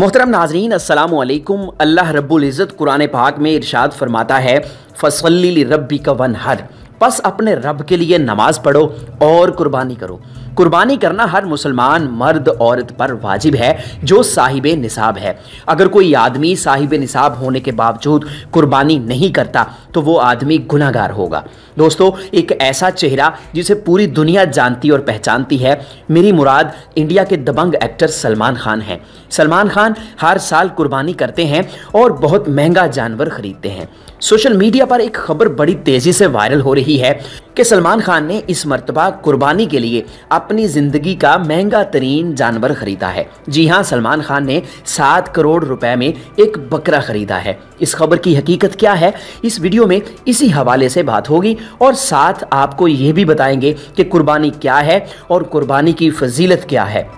मोहतरम नाजरीन असलकम अल्लाह रबुल्ज़त कुरान पाक में इरशाद फरमाता है फसल रबी का वन हर बस अपने रब के लिए नमाज़ पढ़ो और कुर्बानी करो कुर्बानी करना हर मुसलमान मर्द औरत पर वाजिब है जो साहिब निसाब है अगर कोई आदमी साहिब निसाब होने के बावजूद कुर्बानी नहीं करता तो वो आदमी गुनागार होगा दोस्तों एक ऐसा चेहरा जिसे पूरी दुनिया जानती और पहचानती है मेरी मुराद इंडिया के दबंग एक्टर सलमान खान हैं सलमान खान हर साल कुर्बानी करते हैं और बहुत महंगा जानवर खरीदते हैं सोशल मीडिया पर एक खबर बड़ी तेज़ी से वायरल हो रही है कि सलमान खान ने इस मरतबा कुर्बानी के लिए अपनी ज़िंदगी का महंगा तरीन जानवर ख़रीदा है जी हाँ सलमान खान ने सात करोड़ रुपए में एक बकरा ख़रीदा है इस खबर की हकीकत क्या है इस वीडियो में इसी हवाले से बात होगी और साथ आपको यह भी बताएंगे कि कुर्बानी क्या है और कुर्बानी की फजीलत क्या है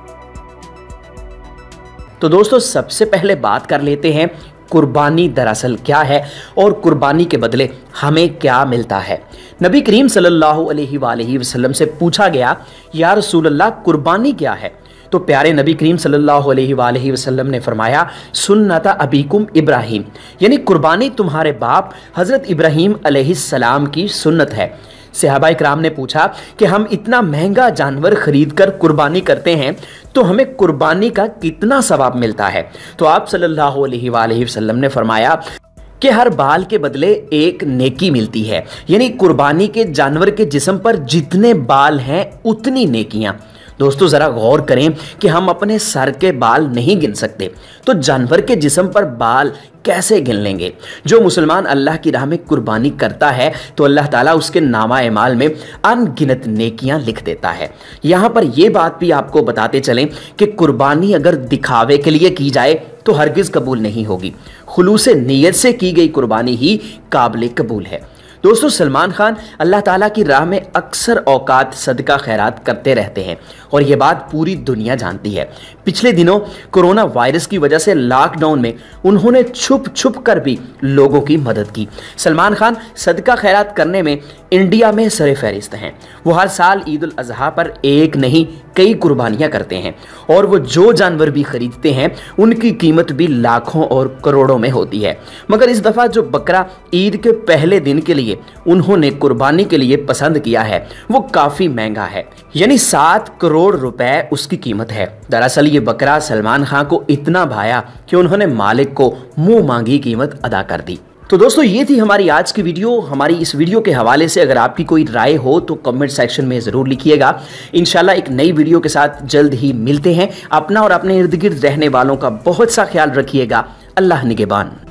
तो दोस्तों सबसे पहले बात कर लेते हैं कुर्बानी दरअसल क्या है और कुर्बानी के बदले हमें क्या मिलता है नबी करीम सल्लल्लाहु अलैहि वसल्लम से पूछा गया या रसूलल्लाह कुर्बानी क्या है तो प्यारे नबी करीम सल्लल्लाहु अलैहि वसल्लम ने फरमाया था अबीकुम इब्राहिम यानी कुर्बानी तुम्हारे बाप हज़रत इब्राहिम सलाम की सुन्नत है सहाबा इक्राम ने पूछा कि हम इतना महंगा जानवर खरीद कर कुर्बानी करते हैं तो हमें कुर्बानी का कितना सवाब मिलता है तो आप सल्लल्लाहु अलैहि वसल्लम ने फरमाया कि हर बाल के बदले एक नेकी मिलती है यानी कुर्बानी के जानवर के जिसम पर जितने बाल हैं उतनी नेकियां दोस्तों ज़रा गौर करें कि हम अपने सर के बाल नहीं गिन सकते तो जानवर के जिसम पर बाल कैसे गिन लेंगे जो मुसलमान अल्लाह की राह में कुर्बानी करता है तो अल्लाह ताला उसके नामा एमाल में अनगिनत नेकियां लिख देता है यहाँ पर यह बात भी आपको बताते चलें कि कुर्बानी अगर दिखावे के लिए की जाए तो हरगिज़ कबूल नहीं होगी खलूस नीयत से की गई कुर्बानी ही काबिल कबूल है दोस्तों सलमान खान अल्लाह ताला की राह में अक्सर औकात सदका खैरात करते रहते हैं और ये बात पूरी दुनिया जानती है पिछले दिनों कोरोना वायरस की वजह से लॉकडाउन में उन्होंने छुप छुप कर भी लोगों की मदद की सलमान खान सदका खैरात करने में इंडिया में सर फहरिस्त हैं वो हर साल ईद अजहा पर एक नहीं कई कुर्बानियाँ करते हैं और वो जो जानवर भी खरीदते हैं उनकी कीमत भी लाखों और करोड़ों में होती है मगर इस दफ़ा जो बकरा ईद के पहले दिन के लिए लिए उन्होंने कुर्बानी के लिए पसंद किया है वो काफ़ी महंगा है यानी सात करोड़ रुपए उसकी कीमत है दरअसल ये बकरा सलमान खान को इतना भाया कि उन्होंने मालिक को मुंह मांगी कीमत अदा कर दी तो दोस्तों ये थी हमारी आज की वीडियो हमारी इस वीडियो के हवाले से अगर आपकी कोई राय हो तो कमेंट सेक्शन में ज़रूर लिखिएगा इनशाला एक नई वीडियो के साथ जल्द ही मिलते हैं अपना और अपने इर्द गिर्द रहने वालों का बहुत सा ख्याल रखिएगा अल्लाह निगेबान